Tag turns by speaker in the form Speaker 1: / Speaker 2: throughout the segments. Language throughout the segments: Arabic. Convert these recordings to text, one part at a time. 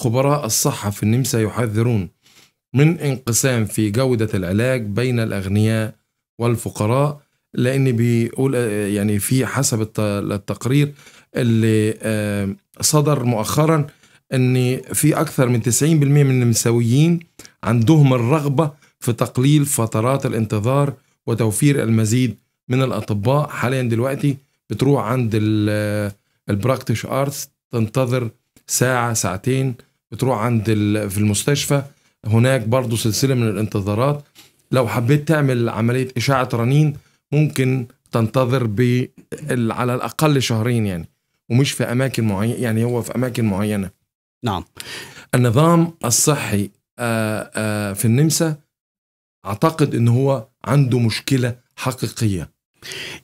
Speaker 1: خبراء الصحة في النمسا يحذرون من انقسام في جودة العلاج بين الأغنياء والفقراء لأن بيقول يعني في حسب التقرير اللي آه، صدر مؤخرا أن في أكثر من 90% من النمساويين عندهم الرغبة في تقليل فترات الانتظار وتوفير المزيد من الأطباء حاليا دلوقتي بتروح عند البراكتش أرتس تنتظر ساعة ساعتين بتروح عند في المستشفى هناك برضه سلسله من الانتظارات لو حبيت تعمل عمليه اشعه رنين ممكن تنتظر ب على الاقل شهرين يعني ومش في اماكن معينه يعني هو في اماكن معينه نعم النظام الصحي آه، آه، في النمسا اعتقد ان هو عنده مشكله حقيقيه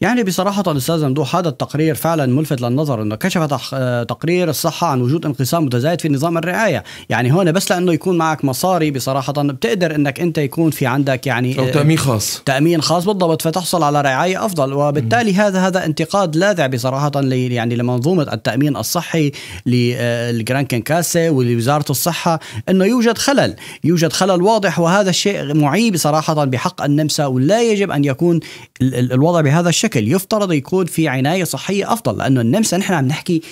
Speaker 1: يعني بصراحة أستاذ ممدوح هذا
Speaker 2: التقرير فعلا ملفت للنظر أنه كشف آه، تقرير الصحة عن وجود انقسام متزايد في نظام الرعاية يعني هون بس لأنه يكون معك مصاري بصراحة بتقدر أنك أنت يكون في عندك يعني أو آه، تأمين خاص تأمين خاص بالضبط فتحصل على رعاية أفضل وبالتالي م. هذا هذا انتقاد لاذع بصراحة لي يعني لمنظومة التأمين الصحي للجران آه، كنكاسة ولوزارة الصحة أنه يوجد خلل يوجد خلل واضح وهذا الشيء معيب بصراحة بحق النمسا ولا يجب أن يكون الوضع بهذا الشكل يفترض يكون في عنايه صحيه افضل لانه النمسا نحن عم نحكي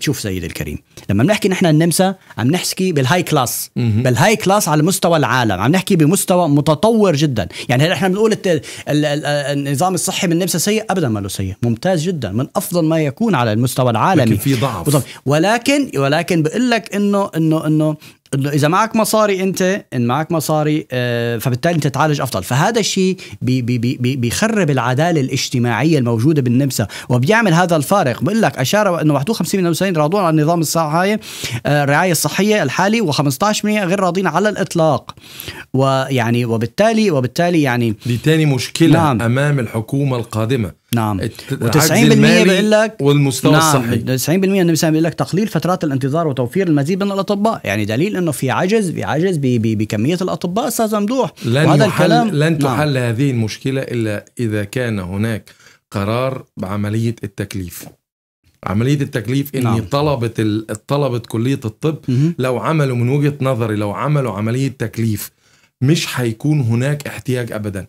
Speaker 2: شوف سيدي الكريم لما بنحكي نحن النمسا عم نحكي بالهاي كلاس بالهاي كلاس على مستوى العالم عم نحكي بمستوى متطور جدا يعني نحن بنقول النظام الصحي بالنمسا سيء ابدا ما له سيء ممتاز جدا من افضل ما يكون على المستوى العالمي لكن في ضعف ولكن ولكن بقول لك انه انه انه انه اذا معك مصاري انت ان معك مصاري آه، فبالتالي انت تعالج افضل فهذا الشيء بي بي بي بيخرب العداله الاجتماعيه الموجوده بالنمسا وبيعمل هذا الفارق بقول لك اشار انه 51 من المسؤولين راضون عن نظام الصحيه آه، الرعايه الصحيه الحالي و15% غير راضين على الاطلاق ويعني وبالتالي
Speaker 1: وبالتالي يعني دي تاني مشكله نعم. امام الحكومه القادمه نعم و90% بيقول لك والمستوى نعم.
Speaker 2: الصحي 90% النبي بيقول لك تقليل فترات الانتظار وتوفير المزيد من
Speaker 1: الاطباء يعني
Speaker 2: دليل انه في عجز في عجز بكميه الاطباء استاذ ممدوح لن وهذا يحل الكلام لن نعم. تحل نعم.
Speaker 1: هذه المشكله الا اذا كان هناك قرار بعمليه التكليف عمليه التكليف ان نعم. طلبه طلبه كليه الطب مه. لو عملوا من وجهه نظري لو عملوا عمليه تكليف مش هيكون هناك احتياج ابدا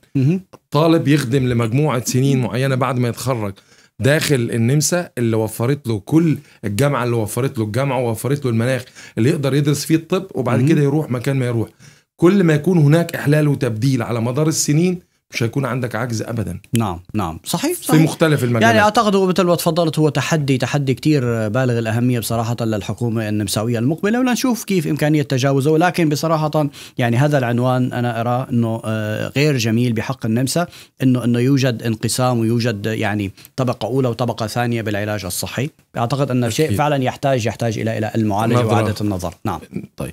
Speaker 1: طالب يخدم لمجموعه سنين معينه بعد ما يتخرج داخل النمسا اللي وفرت له كل الجامعه اللي وفرت له الجامعه ووفرت له المناخ اللي يقدر يدرس فيه الطب وبعد كده يروح مكان ما يروح كل ما يكون هناك احلال وتبديل على مدار السنين مش هيكون عندك عجز ابدا نعم نعم صحيح, صحيح. في مختلف المجالات يعني
Speaker 2: اعتقد مثل ما تفضلت هو تحدي تحدي كتير بالغ الاهميه بصراحه للحكومه النمساويه المقبله ولنشوف كيف امكانيه تجاوزه ولكن بصراحه يعني هذا العنوان انا ارى انه آه، غير جميل بحق النمسا انه انه يوجد انقسام ويوجد يعني طبقه اولى وطبقه ثانيه بالعلاج الصحي اعتقد ان شيء فعلا يحتاج يحتاج الى الى المعالجه واعاده النظر نعم طيب